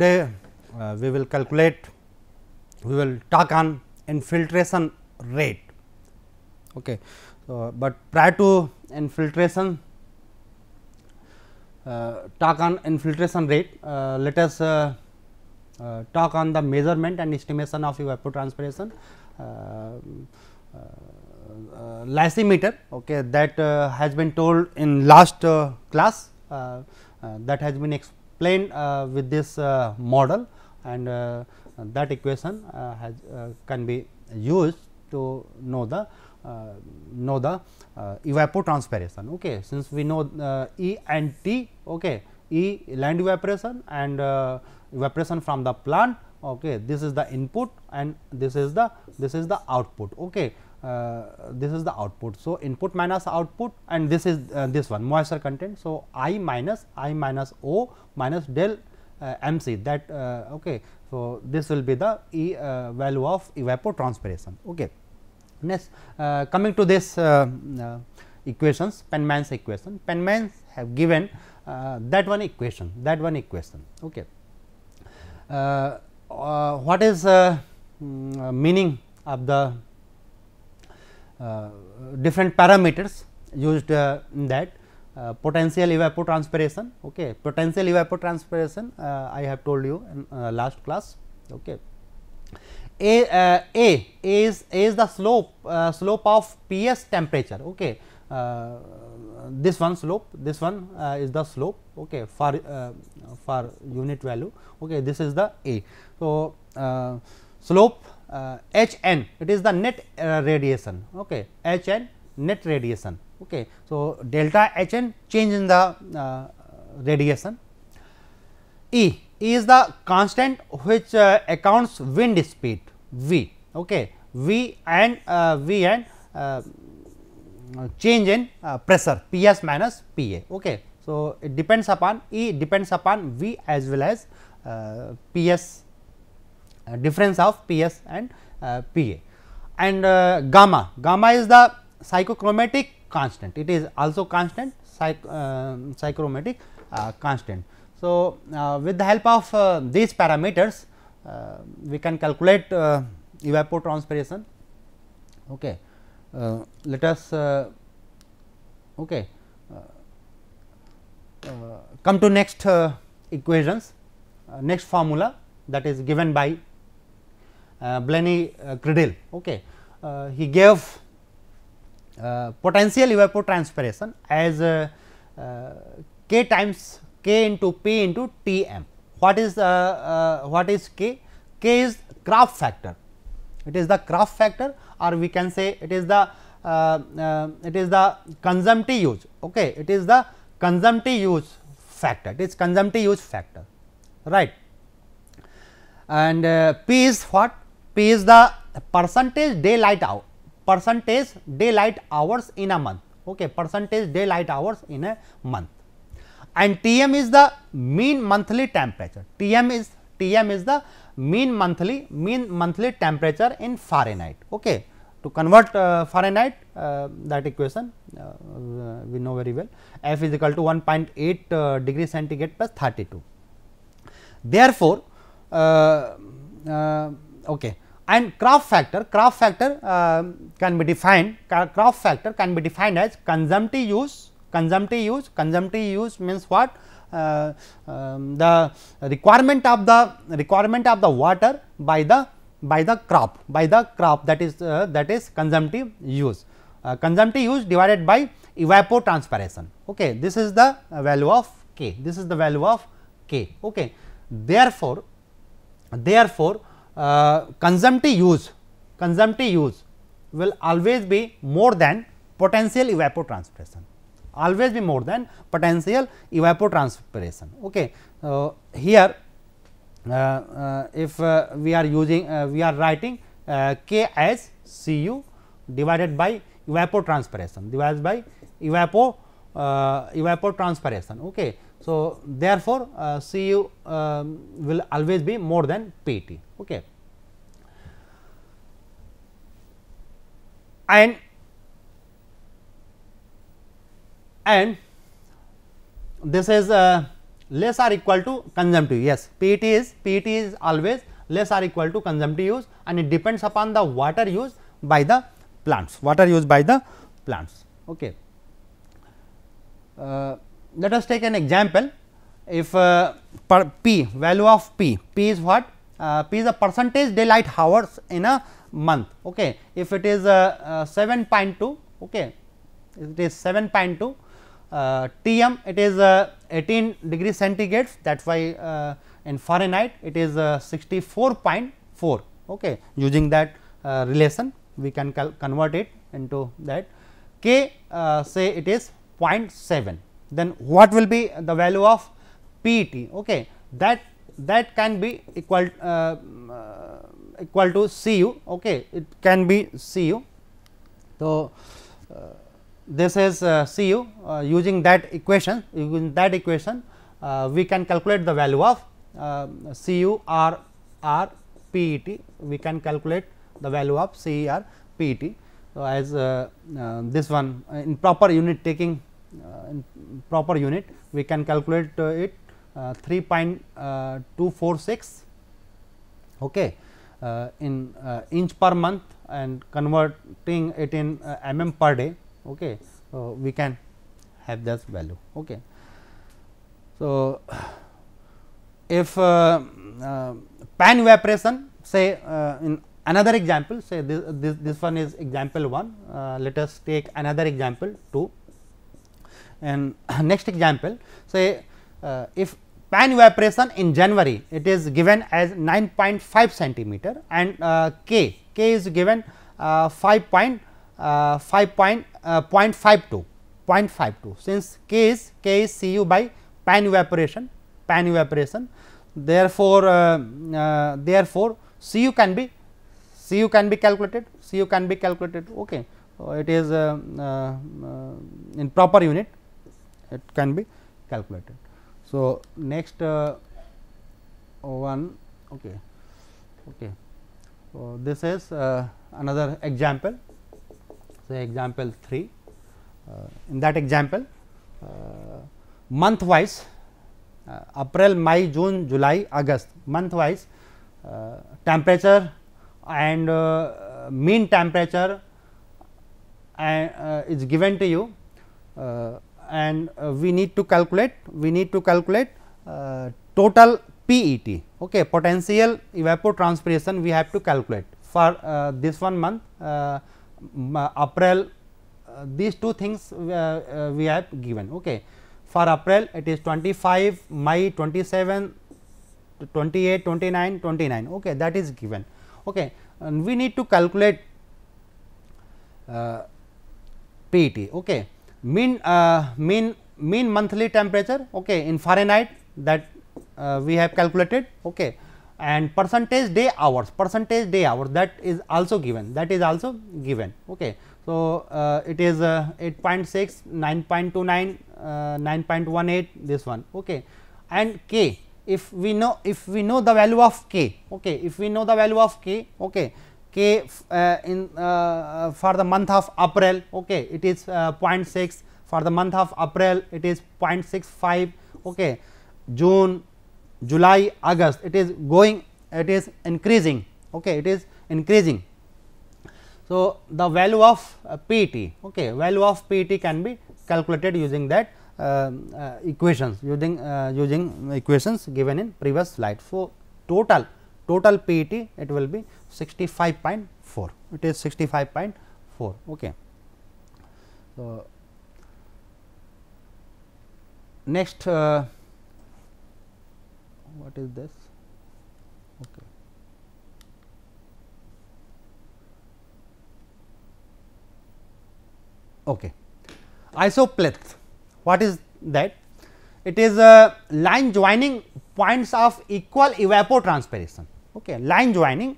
today uh, we will calculate we will talk on infiltration rate okay so but prior to infiltration uh, talk on infiltration rate uh, let us uh, uh, talk on the measurement and estimation of evapotranspiration uh, lysimeter okay that has been told in last class that has been explained plane uh, with this uh, model and uh, that equation has, can be used to know the know the evapotranspiration okay since we know e and t okay e land evaporation and evaporation from the plant okay this is the input and this is the this is the output okay uh, this is the output. So, input minus output and this is uh, this one moisture content. So, I minus I minus O minus del uh, MC that okay. So, this will be the e, value of evapotranspiration. Okay. Next, coming to this equations Penman's equation Penman's have given uh, that one equation that one equation okay uh, uh, what is mm, meaning of the uh, different parameters used uh, in that uh, potential evapotranspiration okay potential evapotranspiration i have told you in last class okay a, uh, a is a is the slope uh, slope of ps temperature okay uh, this one slope this one is the slope okay for for unit value okay this is the a so slope h uh, n it is the net uh, radiation okay h n net radiation okay so delta h n change in the uh, radiation e E is the constant which uh, accounts wind speed v okay v and uh, v and uh, change in pressure ps minus pa okay so it depends upon e depends upon v as well as ps uh, difference of PS and uh, PA. And uh, gamma, gamma is the psychochromatic constant, it is also constant psych, psychromatic constant. So, with the help of these parameters, we can calculate evapotranspiration. Okay. Uh, let us uh, okay uh, come to next equations next formula that is given by uh, Blenny uh, Okay. Uh, he gave uh, potential evapotranspiration as uh, k times k into p into T m. What is what is k? K is Kraft factor. It is the Kraft factor, or we can say it is the it is the consumptive use. Okay, it is the consumptive use factor. It is consumptive use factor, right? and uh, p is what P is the percentage daylight hour, percentage daylight hours in a month, okay, percentage daylight hours in a month. And Tm is the mean monthly temperature, Tm is Tm is the mean monthly, mean monthly temperature in Fahrenheit, okay. To convert uh, Fahrenheit, uh, that equation uh, we know very well, F is equal to 1.8 uh, degree centigrade plus 32. Therefore, uh, uh, okay and crop factor crop factor uh, can be defined crop factor can be defined as consumptive use consumptive use consumptive use means what uh, um, the requirement of the requirement of the water by the by the crop by the crop that is uh, that is consumptive use uh, consumptive use divided by evapotranspiration okay this is the value of k this is the value of k okay therefore therefore uh, consumptive use consumptive use will always be more than potential evapotranspiration always be more than potential evapotranspiration okay uh, here uh, uh if uh, we are using we are writing k as cu divided by evapotranspiration divided by evapo evapotranspiration okay so, therefore, uh, C u um, will always be more than P t. Okay. And and this is uh, less or equal to consumptive Yes, P t is P t is always less or equal to consumptive use and it depends upon the water used by the plants, water used by the plants. Okay. Uh, let us take an example if uh, p value of p p is what uh, p is a percentage daylight hours in a month okay if it is uh, uh 7.2 okay it is 7.2 uh, tm it is uh, 18 degree centigrade that's why in fahrenheit it is 64.4 okay using that relation we can convert it into that k say it is 0.7 then what will be the value of PET? Okay, that that can be equal uh, equal to Cu. Okay, it can be Cu. So uh, this is uh, Cu uh, using that equation. Using that equation, uh, we can calculate the value of uh, Cu R R PET. We can calculate the value of C R PET. So as this one in proper unit taking uh, proper unit we can calculate uh, it uh, 3.246 okay in inch per month and converting it in mm per day okay so we can have this value okay so if uh, uh, pan evaporation say uh, in another example say this, this, this one is example 1 let us take another example 2 and next example, say uh, if pan evaporation in January, it is given as 9.5 centimeter and uh, K, K is given uh, 5 point, uh, 5 point, uh, 0.52, 0.52. Since K is, K is Cu by pan evaporation, pan evaporation. Therefore, uh, uh, therefore, Cu can be, Cu can be calculated, Cu can be calculated, okay. So, it is uh, uh, in proper unit it can be calculated. So, next uh, one okay okay so this is uh, another example say example 3 uh, in that example uh, month wise uh, april may june july august month wise uh, temperature and mean temperature is given to you and uh, we need to calculate we need to calculate uh, total PET okay potential evapotranspiration we have to calculate for uh, this one month April these two things we have given okay for April it is 25 May 27 28 29 29 okay that is given okay and we need to calculate uh, PET okay mean uh, mean mean monthly temperature okay in fahrenheit that uh, we have calculated okay and percentage day hours percentage day hours that is also given that is also given okay so uh, it is uh, 8.6 9.29 uh, 9.18 this one okay and k if we know if we know the value of k okay if we know the value of k okay k uh, in uh, uh, for the month of April okay it is uh, 0.6 for the month of April it is 0.65 okay June July August it is going it is increasing okay it is increasing so the value of uh, PT okay value of PT can be calculated using that uh, equations using using equations given in previous slide so total total PET it will be 65.4 it is 65.4 okay so next uh, what is this okay okay isopleth what is that it is a uh, line joining points of equal evapotranspiration okay, line joining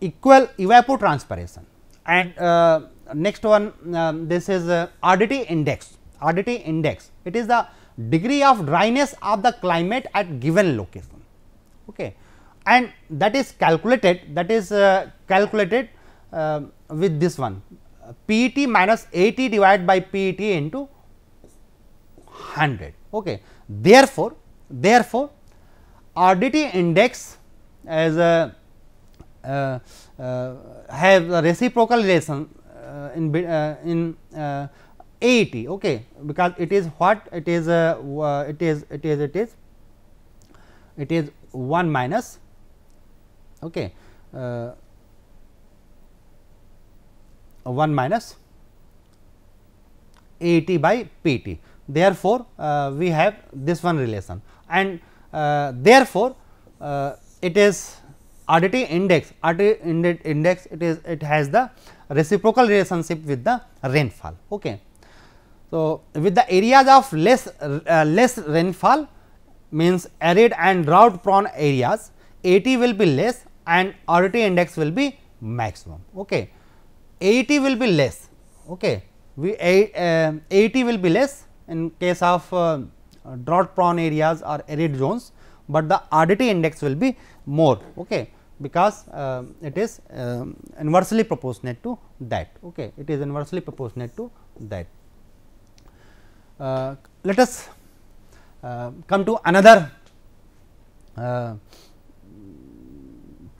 equal evapotranspiration and uh, next one um, this is uh, RDT index, RDT index it is the degree of dryness of the climate at given location okay. and that is calculated that is uh, calculated um, with this one PET minus 80 divided by PET into 100 okay. Therefore, therefore RDT index as a uh, uh, have a reciprocal relation uh, in in AET okay because it is what it is uh, it is it is it is it is 1 minus okay uh, 1 minus AT by PT therefore uh, we have this one relation and therefore it is RDT index, RDT index it is it has the reciprocal relationship with the rainfall. Okay. So, with the areas of less uh, less rainfall means arid and drought prone areas, AT will be less and RDT index will be maximum. Okay. AT will be less. Okay. We uh, AT will be less in case of uh, drought prone areas or arid zones but the oddity index will be more okay because uh, it is uh, inversely proportional to that okay it is inversely proportional to that uh, let us uh, come to another uh,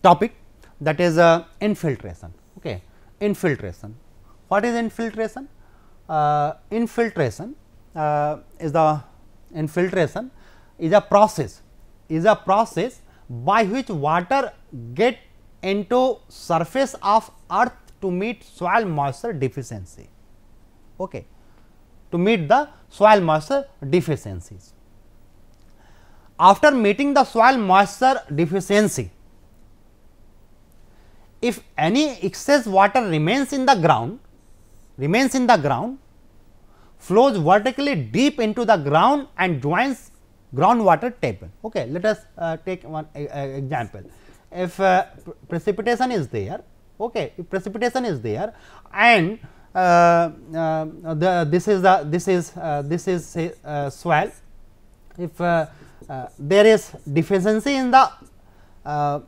topic that is uh, infiltration okay infiltration what is infiltration infiltration is the infiltration is a process is a process by which water get into surface of earth to meet soil moisture deficiency okay to meet the soil moisture deficiencies after meeting the soil moisture deficiency if any excess water remains in the ground remains in the ground flows vertically deep into the ground and joins groundwater table. Okay, let us uh, take one uh, uh example. If uh, precipitation is there, okay, if precipitation is there, and uh, uh, the this is the this is this is uh, swell. If there is deficiency in the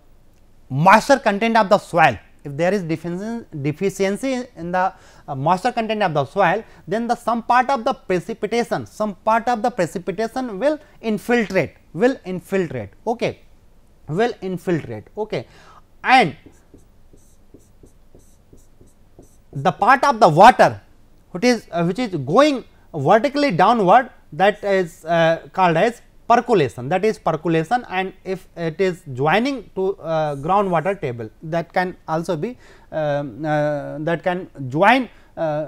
moisture content of the soil, if there is deficiency in the uh, moisture content of the soil, then the some part of the precipitation, some part of the precipitation will infiltrate, will infiltrate, okay, will infiltrate, okay, and the part of the water which is uh, which is going vertically downward that is uh, called as percolation that is percolation and if it is joining to uh, groundwater table that can also be um, uh, that can join uh,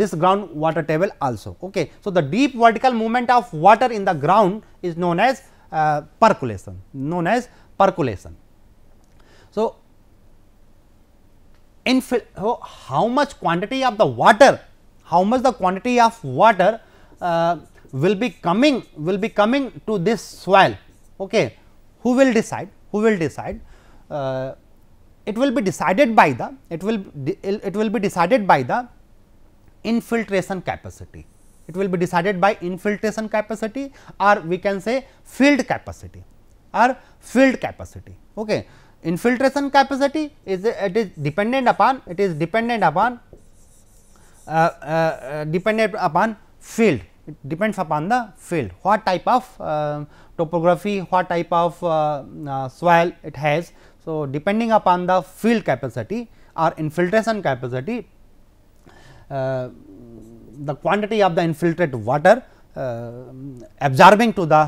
this groundwater table also. Okay. So, the deep vertical movement of water in the ground is known as uh, percolation known as percolation. So, in so how much quantity of the water how much the quantity of water uh, will be coming will be coming to this soil okay who will decide who will decide uh, it will be decided by the it will it will be decided by the infiltration capacity it will be decided by infiltration capacity or we can say field capacity or field capacity okay infiltration capacity is it is dependent upon it is dependent upon uh, uh, uh dependent upon field it depends upon the field what type of uh, topography what type of uh, uh, soil it has so depending upon the field capacity or infiltration capacity uh, the quantity of the infiltrate water uh, absorbing to the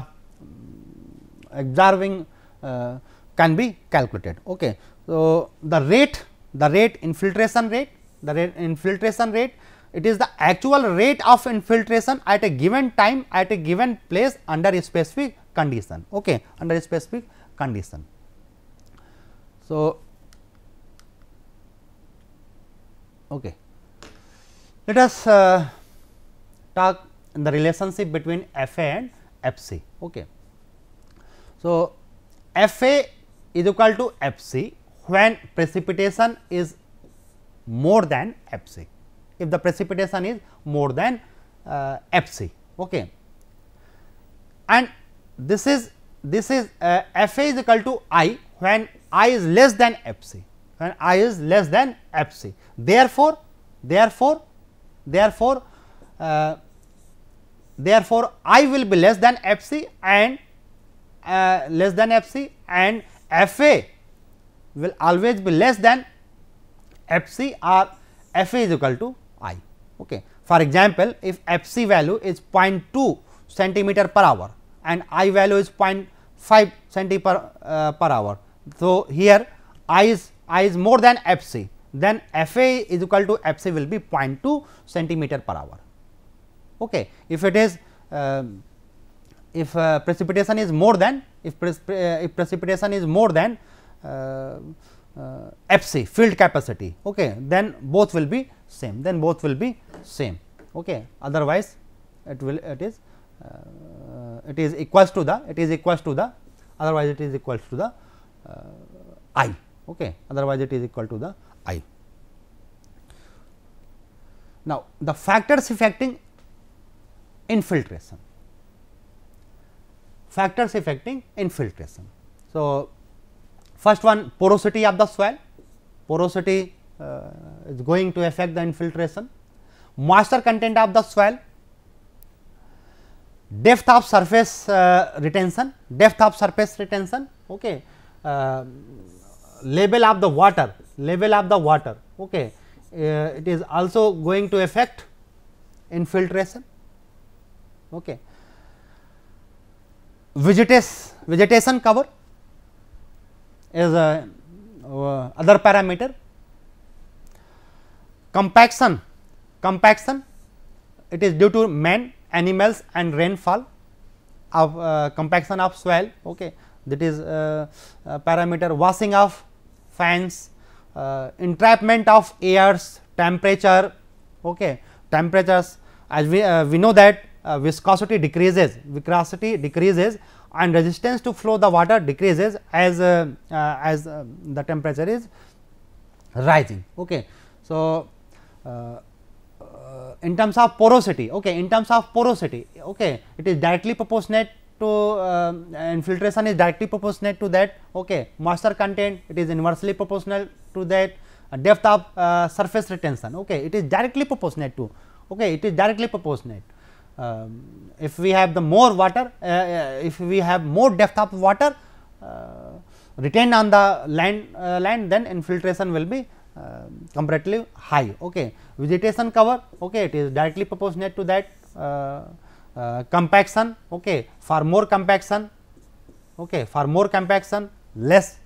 absorbing uh, can be calculated okay so the rate the rate infiltration rate the rate infiltration rate it is the actual rate of infiltration at a given time at a given place under a specific condition okay under a specific condition so okay let us uh, talk the relationship between fa and fc okay so fa is equal to fc when precipitation is more than fc if the precipitation is more than uh, Fc. Okay. And this is this is uh, Fa is equal to i when i is less than Fc when i is less than Fc. Therefore, therefore, therefore, uh, therefore, i will be less than Fc and uh, less than Fc and Fa will always be less than Fc or Fa is equal to i. Okay. For example, if fc value is 0.2 centimeter per hour and i value is 0.5 centimeter per, uh, per hour. So, here i is i is more than fc then fa is equal to fc will be 0.2 centimeter per hour. Okay. If it is uh, if uh, precipitation is more than if, pre uh, if precipitation is more than uh, uh, FC field capacity okay then both will be same then both will be same okay otherwise it will it is uh, it is equals to the it is equals to the otherwise it is equals to the uh, i okay otherwise it is equal to the i now the factors affecting infiltration factors affecting infiltration so First one porosity of the soil, porosity uh, is going to affect the infiltration, moisture content of the soil, depth of surface uh, retention, depth of surface retention, okay, uh, level of the water, level of the water, okay. Uh, it is also going to affect infiltration. Okay. vegetation cover, is a uh, other parameter. Compaction, compaction it is due to man, animals and rainfall of uh, compaction of soil okay. that is uh, uh parameter washing of fans, uh, entrapment of airs, temperature, okay. temperatures as we, uh, we know that viscosity decreases, viscosity decreases and resistance to flow the water decreases as uh, uh, as uh, the temperature is rising okay so uh, uh, in terms of porosity okay in terms of porosity okay it is directly proportionate to uh, infiltration is directly proportionate to that okay moisture content it is inversely proportional to that depth of surface retention okay it is directly proportionate to okay it is directly proportionate um, if we have the more water, uh, uh, if we have more depth of water uh, retained on the land, uh, land then infiltration will be comparatively high. Okay. Vegetation cover, okay, it is directly proportionate to that compaction, okay, for more compaction, okay, for more compaction, less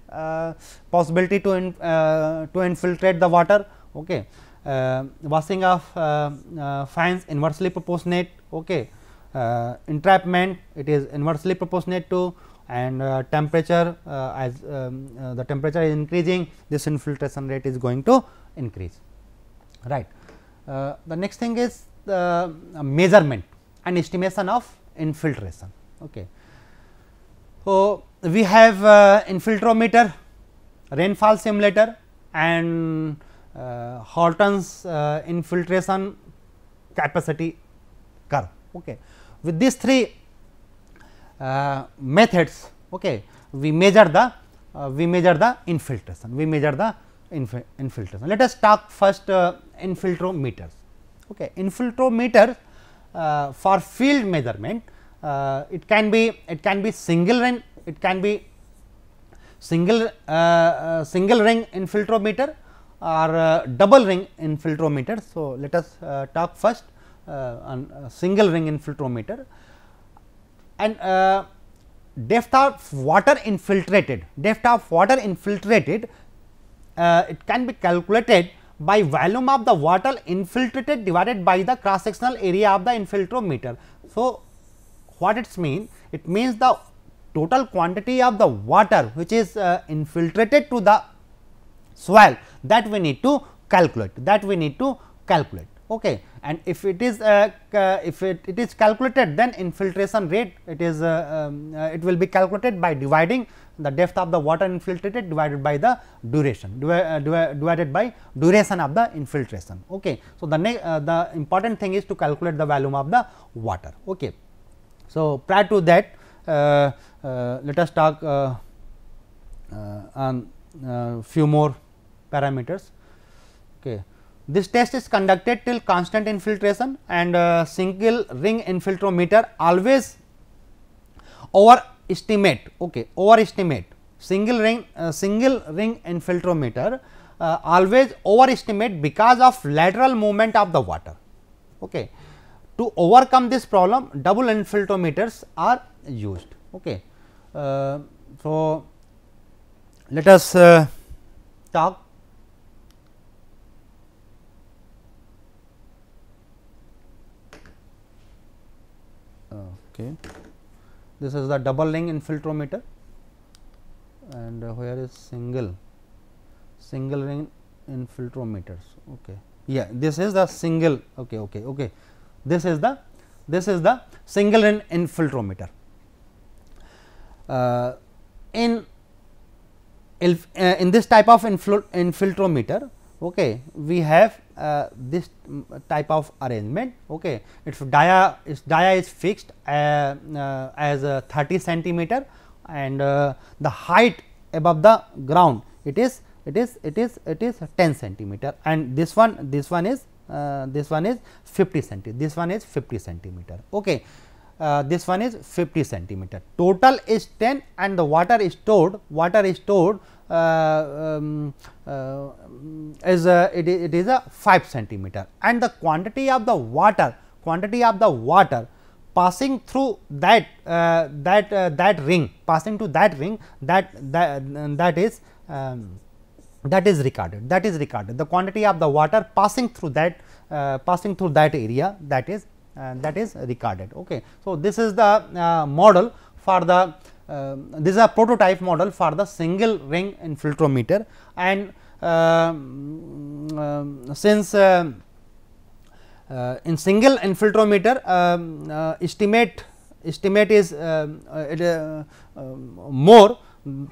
possibility to in, to infiltrate the water. Okay. Uh, washing of uh, uh, fans inversely proportionate okay entrapment it is inversely proportionate to and temperature as um, the temperature is increasing this infiltration rate is going to increase right the next thing is the measurement and estimation of infiltration okay so, we have uh, infiltrometer, rainfall simulator and uh, Halton's uh, infiltration capacity curve. Okay. With these three uh, methods, okay, we measure the uh, we measure the infiltration. We measure the inf infiltration. Let us talk first uh, infiltrometers. Okay, infiltrometer uh, for field measurement. it can be it can be single ring. It can be single single ring infiltrometer are uh, double ring infiltrometer. So, let us uh, talk first uh, on single ring infiltrometer and depth of water infiltrated, depth of water infiltrated it can be calculated by volume of the water infiltrated divided by the cross sectional area of the infiltrometer. So, what it means? It means the total quantity of the water which is uh, infiltrated to the soil that we need to calculate that we need to calculate okay and if it is uh, if it, it is calculated then infiltration rate it is uh, um, uh, it will be calculated by dividing the depth of the water infiltrated divided by the duration uh, divided by duration of the infiltration okay so the uh, the important thing is to calculate the volume of the water okay so prior to that uh, let us talk on few more parameters. Okay. This test is conducted till constant infiltration and uh, single ring infiltrometer always overestimate okay overestimate single ring uh, single ring infiltrometer uh, always overestimate because of lateral movement of the water okay to overcome this problem double infiltrometers are used okay uh, so let us uh, talk okay this is the double ring infiltrometer and uh, where is single single ring infiltrometers okay yeah this is the single okay okay okay this is the this is the single ring infiltrometer uh, in uh, in this type of infiltrometer okay we have uh, this type of arrangement okay its dia its dia is fixed uh, uh, as 30 centimeter and uh, the height above the ground it is it is it is it is 10 centimeter and this one this one is uh, this one is 50 centimeter this one is 50 centimeter okay uh, this one is 50 centimeter total is 10 and the water is stored water is stored uh, um, uh, is a, it, it is a 5 centimeter and the quantity of the water quantity of the water passing through that uh, that uh, that ring passing to that ring that that that is um, that is recorded that is recorded the quantity of the water passing through that uh, passing through that area that is uh, that is recorded okay so this is the model for the uh, this is a prototype model for the single ring infiltrometer and um, um, uh, since uh, in single infiltrometer uh, estimate estimate is uh, it, more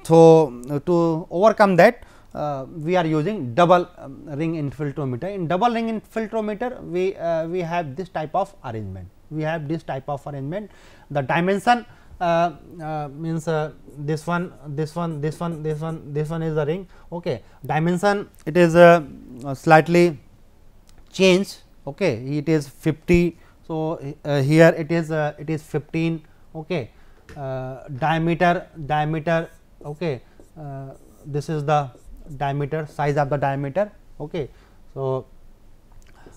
so to overcome that uh, we are using double um, ring infiltrometer. In double ring infiltrometer, we uh, we have this type of arrangement. We have this type of arrangement. The dimension uh, uh, means uh, this one this one this one this one this one is the ring okay dimension it is uh, uh, slightly changed okay it is 50 so here it is it is 15 okay diameter diameter okay this is the diameter size of the diameter okay so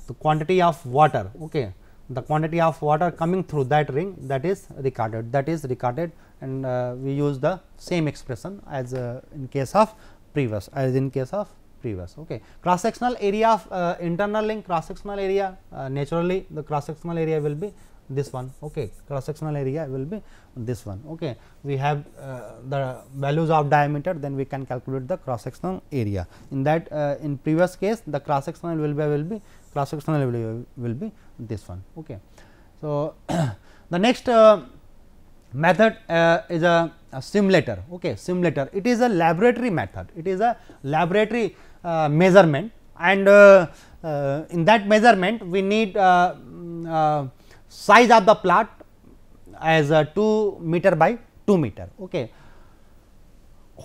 the quantity of water okay the quantity of water coming through that ring that is recorded that is recorded and uh, we use the same expression as uh, in case of previous as in case of previous okay cross sectional area of uh, internal link cross sectional area uh, naturally the cross sectional area will be this one okay cross sectional area will be this one okay we have uh, the values of diameter then we can calculate the cross sectional area in that uh, in previous case the cross sectional will be will be Classical will, will be this one. Okay. So, the next uh, method uh, is a, a, simulator. Okay, simulator. It is a laboratory method. It is a laboratory uh, measurement, and uh, uh, in that measurement, we need uh, mm, size of the plot as 2 meter by 2 meter. Okay.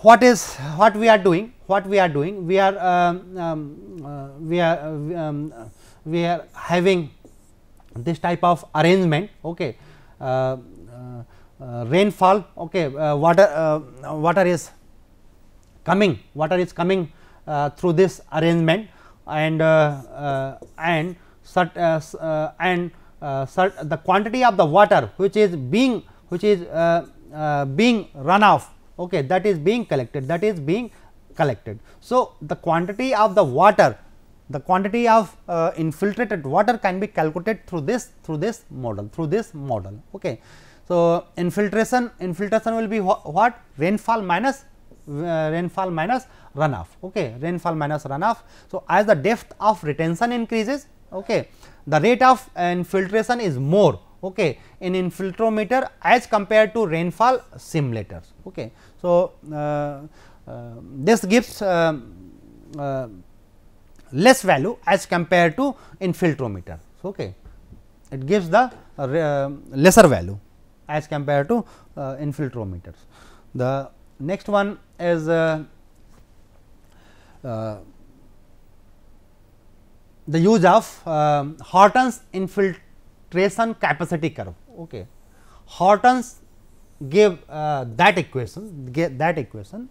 What is what we are doing? What we are doing? We are um, um, we are um, we are having this type of arrangement okay uh, uh, uh rainfall okay uh, water uh, water is coming water is coming through this arrangement and and and the quantity of the water which is being which is being run off okay that is being collected that is being collected so the quantity of the water the quantity of uh, infiltrated water can be calculated through this through this model through this model okay so infiltration infiltration will be wh what rainfall minus uh, rainfall minus runoff okay rainfall minus runoff so as the depth of retention increases okay the rate of uh, infiltration is more okay in infiltrometer as compared to rainfall simulators okay so uh, uh, this gives um, uh, less value as compared to infiltrometer. So, okay. It gives the uh, uh, lesser value as compared to uh, infiltrometers. The next one is uh, uh the use of um, Horton's infiltration capacity curve. Okay. Horton's give uh, that equation, Get that equation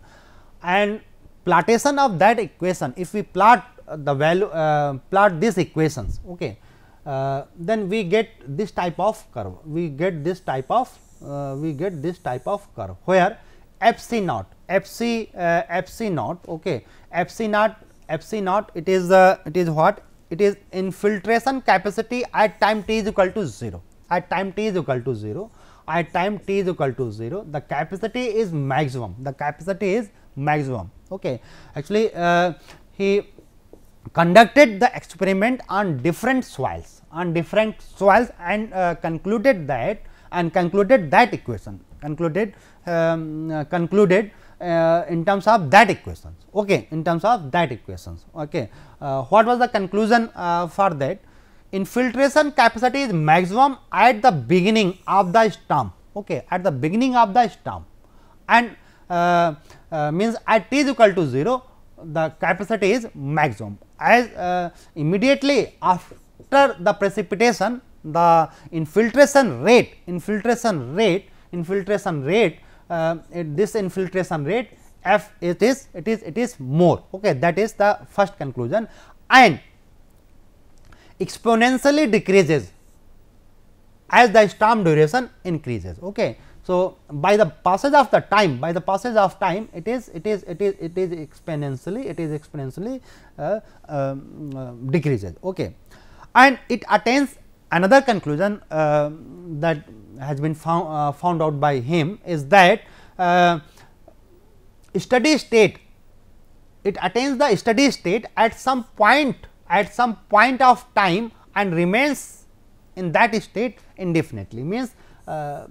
and plotation of that equation, if we plot the value uh, plot these equations okay uh, then we get this type of curve we get this type of uh, we get this type of curve where f c naught f c f c naught okay f c naught f c naught it is it is what it is infiltration capacity at time t is equal to 0 at time t is equal to 0 at time t is equal to 0 the capacity is maximum the capacity is maximum okay actually uh, he conducted the experiment on different soils on different soils and uh, concluded that and concluded that equation concluded um, uh, concluded uh, in terms of that equations okay in terms of that equations okay uh, what was the conclusion uh, for that infiltration capacity is maximum at the beginning of the storm okay at the beginning of the storm and uh, means at t is equal to 0 the capacity is maximum as uh, immediately after the precipitation the infiltration rate infiltration rate infiltration rate uh, it, this infiltration rate f it is it is it is more okay that is the first conclusion and exponentially decreases as the storm duration increases okay so, by the passage of the time by the passage of time it is it is it is it is exponentially it is exponentially uh, um, uh, decreases okay. and it attains another conclusion uh, that has been found uh, found out by him is that uh, steady state it attains the steady state at some point at some point of time and remains in that state indefinitely means uh,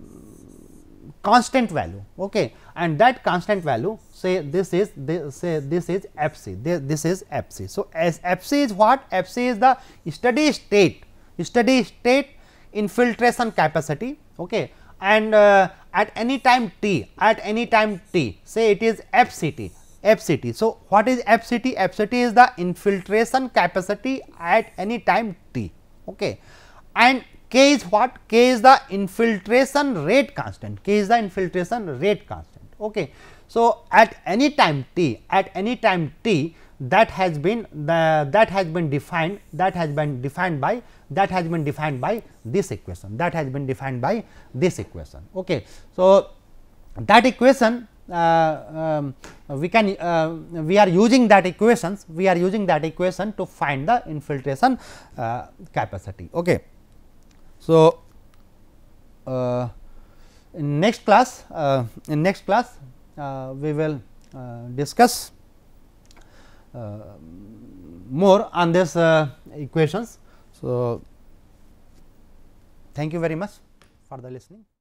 constant value okay and that constant value say this is this say this is fc this is fc so as fc is what fc is the steady state steady state infiltration capacity okay and uh, at any time t at any time t say it is fct fct so what is fct fct is the infiltration capacity at any time t okay and K is what? K is the infiltration rate constant. K is the infiltration rate constant. Okay. So, at any time t, at any time t that has been the that has been defined that has been defined by that has been defined by this equation that has been defined by this equation. Okay. So, that equation uh, um, we can uh, we are using that equations we are using that equation to find the infiltration uh, capacity. Okay. So, uh, in next class, uh, in next class, uh, we will uh, discuss uh, more on these equations. So, thank you very much for the listening.